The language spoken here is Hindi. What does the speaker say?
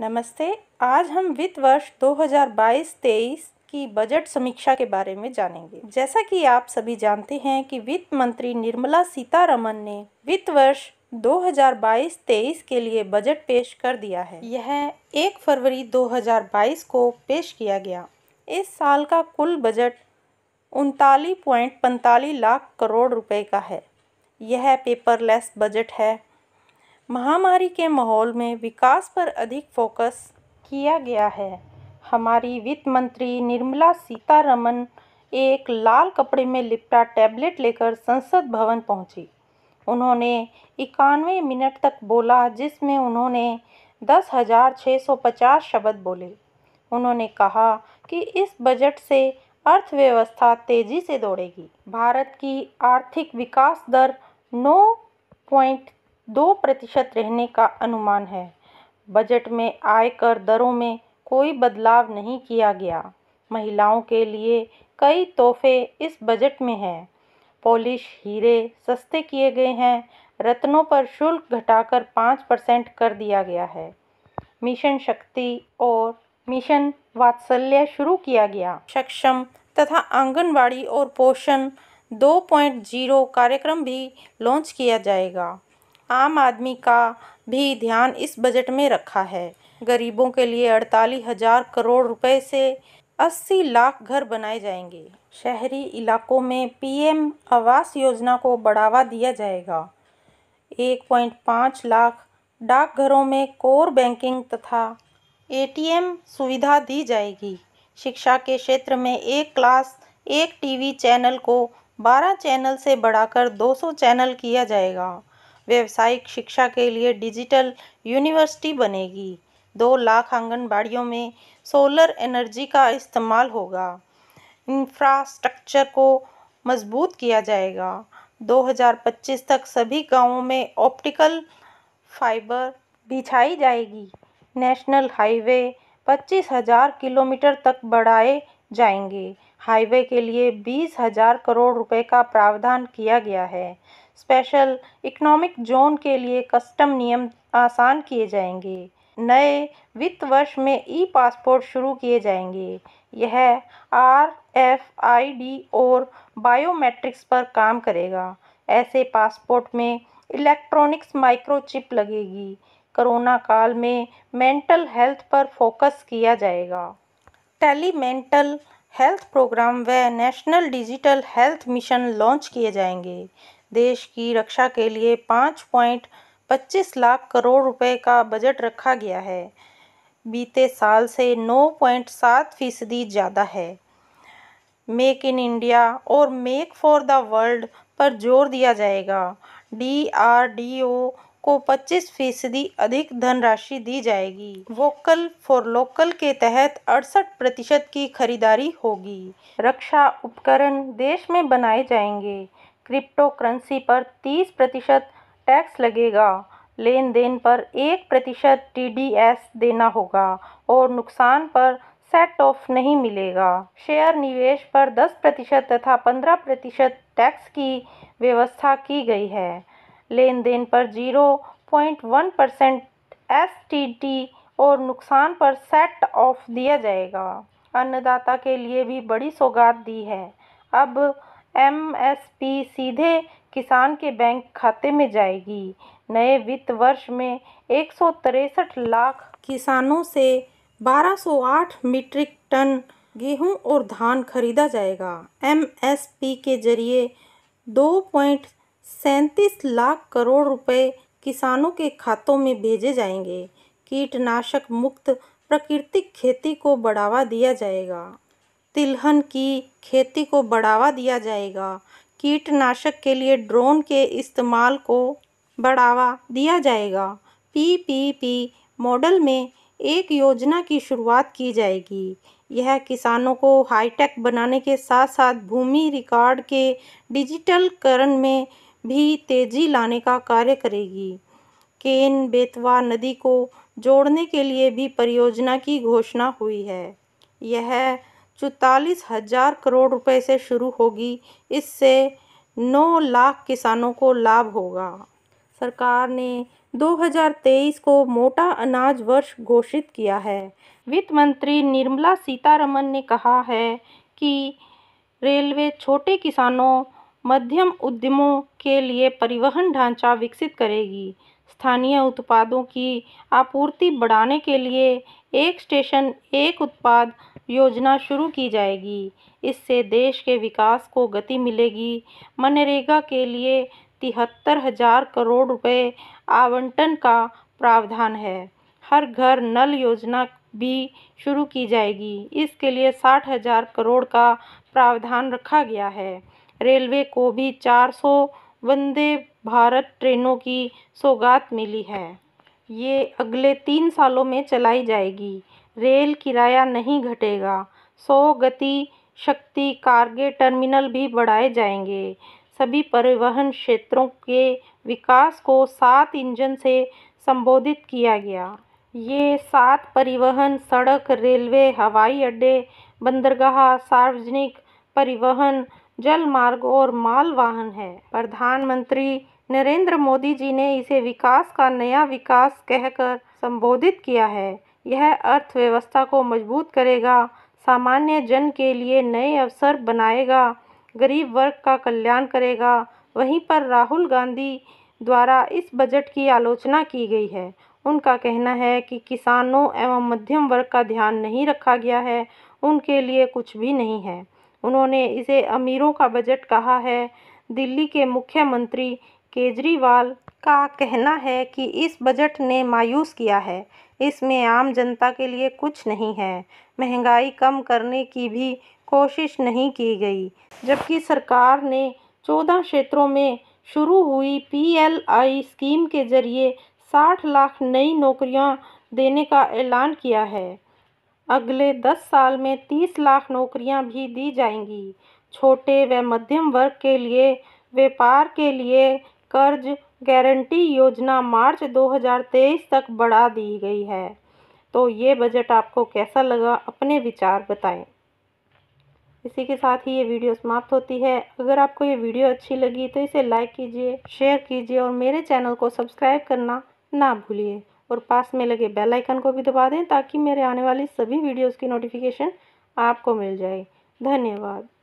नमस्ते आज हम वित्त वर्ष 2022-23 की बजट समीक्षा के बारे में जानेंगे जैसा कि आप सभी जानते हैं कि वित्त मंत्री निर्मला सीतारमन ने वित्त वर्ष 2022-23 के लिए बजट पेश कर दिया है यह 1 फरवरी 2022 को पेश किया गया इस साल का कुल बजट उनतालीस लाख करोड़ रुपए का है यह पेपरलेस बजट है महामारी के माहौल में विकास पर अधिक फोकस किया गया है हमारी वित्त मंत्री निर्मला सीतारमन एक लाल कपड़े में लिपटा टैबलेट लेकर संसद भवन पहुंची उन्होंने इक्यानवे मिनट तक बोला जिसमें उन्होंने दस हज़ार छः सौ पचास शब्द बोले उन्होंने कहा कि इस बजट से अर्थव्यवस्था तेज़ी से दौड़ेगी भारत की आर्थिक विकास दर नौ पॉइंट दो प्रतिशत रहने का अनुमान है बजट में आयकर दरों में कोई बदलाव नहीं किया गया महिलाओं के लिए कई तोहफ़े इस बजट में हैं पॉलिश हीरे सस्ते किए गए हैं रत्नों पर शुल्क घटाकर पाँच परसेंट कर दिया गया है मिशन शक्ति और मिशन वात्सल्य शुरू किया गया सक्षम तथा आंगनवाड़ी और पोषण 2.0 कार्यक्रम भी लॉन्च किया जाएगा आम आदमी का भी ध्यान इस बजट में रखा है गरीबों के लिए अड़तालीस हजार करोड़ रुपए से 80 लाख घर बनाए जाएंगे शहरी इलाकों में पीएम आवास योजना को बढ़ावा दिया जाएगा 1.5 लाख डाकघरों में कोर बैंकिंग तथा एटीएम सुविधा दी जाएगी शिक्षा के क्षेत्र में एक क्लास एक टीवी चैनल को 12 चैनल से बढ़ाकर 200 चैनल किया जाएगा व्यावसायिक शिक्षा के लिए डिजिटल यूनिवर्सिटी बनेगी दो लाख आंगनबाड़ियों में सोलर एनर्जी का इस्तेमाल होगा इंफ्रास्ट्रक्चर को मजबूत किया जाएगा 2025 तक सभी गांवों में ऑप्टिकल फाइबर बिछाई जाएगी नेशनल हाईवे पच्चीस हज़ार किलोमीटर तक बढ़ाए जाएंगे हाईवे के लिए बीस हज़ार करोड़ रुपए का प्रावधान किया गया है स्पेशल इकोनॉमिक जोन के लिए कस्टम नियम आसान किए जाएंगे नए वित्त वर्ष में ई पासपोर्ट शुरू किए जाएंगे यह आर एफ आई डी और बायोमेट्रिक्स पर काम करेगा ऐसे पासपोर्ट में इलेक्ट्रॉनिक्स माइक्रोचिप लगेगी कोरोना काल में मेंटल हेल्थ पर फोकस किया जाएगा टेली मेंटल हेल्थ प्रोग्राम व national digital health mission launch किए जाएंगे देश की रक्षा के लिए पाँच पॉइंट पच्चीस लाख करोड़ रुपए का बजट रखा गया है बीते साल से नौ पॉइंट सात फीसदी ज़्यादा है मेक इन इंडिया और मेक फॉर द वर्ल्ड पर जोर दिया जाएगा डी आर डी ओ को 25 फीसदी अधिक धनराशि दी जाएगी वोकल फॉर लोकल के तहत अड़सठ प्रतिशत की खरीदारी होगी रक्षा उपकरण देश में बनाए जाएंगे क्रिप्टो करेंसी पर तीस प्रतिशत टैक्स लगेगा लेन देन पर एक प्रतिशत टी देना होगा और नुकसान पर सेट ऑफ नहीं मिलेगा शेयर निवेश पर दस प्रतिशत तथा पंद्रह प्रतिशत टैक्स की व्यवस्था की गई है लेन देन पर जीरो पॉइंट वन परसेंट एस और नुकसान पर सेट ऑफ दिया जाएगा अन्नदाता के लिए भी बड़ी सौगात दी है अब एम.एस.पी सीधे किसान के बैंक खाते में जाएगी नए वित्त वर्ष में एक सौ लाख किसानों से 1208 मीट्रिक टन गेहूं और धान खरीदा जाएगा एमएसपी के जरिए दो पॉइंट सैंतीस लाख करोड़ रुपए किसानों के खातों में भेजे जाएंगे कीटनाशक मुक्त प्राकृतिक खेती को बढ़ावा दिया जाएगा तिलहन की खेती को बढ़ावा दिया जाएगा कीटनाशक के लिए ड्रोन के इस्तेमाल को बढ़ावा दिया जाएगा पीपीपी मॉडल में एक योजना की शुरुआत की जाएगी यह किसानों को हाईटेक बनाने के साथ साथ भूमि रिकॉर्ड के डिजिटलकरण में भी तेजी लाने का कार्य करेगी केन बेतवा नदी को जोड़ने के लिए भी परियोजना की घोषणा हुई है यह चौतालीस हजार करोड़ रुपए से शुरू होगी इससे नौ लाख किसानों को लाभ होगा सरकार ने 2023 को मोटा अनाज वर्ष घोषित किया है वित्त मंत्री निर्मला सीतारमन ने कहा है कि रेलवे छोटे किसानों मध्यम उद्यमों के लिए परिवहन ढांचा विकसित करेगी स्थानीय उत्पादों की आपूर्ति बढ़ाने के लिए एक स्टेशन एक उत्पाद योजना शुरू की जाएगी इससे देश के विकास को गति मिलेगी मनरेगा के लिए तिहत्तर हजार करोड़ रुपए आवंटन का प्रावधान है हर घर नल योजना भी शुरू की जाएगी इसके लिए साठ हजार करोड़ का प्रावधान रखा गया है रेलवे को भी 400 वंदे भारत ट्रेनों की सौगात मिली है ये अगले तीन सालों में चलाई जाएगी रेल किराया नहीं घटेगा सौ गति शक्ति कार्गे टर्मिनल भी बढ़ाए जाएंगे सभी परिवहन क्षेत्रों के विकास को सात इंजन से संबोधित किया गया ये सात परिवहन सड़क रेलवे हवाई अड्डे बंदरगाह सार्वजनिक परिवहन जल मार्ग और माल वाहन है प्रधानमंत्री नरेंद्र मोदी जी ने इसे विकास का नया विकास कहकर संबोधित किया है यह अर्थव्यवस्था को मजबूत करेगा सामान्य जन के लिए नए अवसर बनाएगा गरीब वर्ग का कल्याण करेगा वहीं पर राहुल गांधी द्वारा इस बजट की आलोचना की गई है उनका कहना है कि किसानों एवं मध्यम वर्ग का ध्यान नहीं रखा गया है उनके लिए कुछ भी नहीं है उन्होंने इसे अमीरों का बजट कहा है दिल्ली के मुख्यमंत्री केजरीवाल का कहना है कि इस बजट ने मायूस किया है इसमें आम जनता के लिए कुछ नहीं है महंगाई कम करने की भी कोशिश नहीं की गई जबकि सरकार ने चौदह क्षेत्रों में शुरू हुई पीएलआई स्कीम के जरिए 60 लाख नई नौकरियां देने का ऐलान किया है अगले 10 साल में 30 लाख नौकरियां भी दी जाएंगी छोटे व मध्यम वर्ग के लिए व्यापार के लिए कर्ज गारंटी योजना मार्च 2023 तक बढ़ा दी गई है तो ये बजट आपको कैसा लगा अपने विचार बताएं इसी के साथ ही ये वीडियो समाप्त होती है अगर आपको ये वीडियो अच्छी लगी तो इसे लाइक कीजिए शेयर कीजिए और मेरे चैनल को सब्सक्राइब करना ना भूलिए और पास में लगे बेल आइकन को भी दबा दें ताकि मेरे आने वाली सभी वीडियोस की नोटिफिकेशन आपको मिल जाए धन्यवाद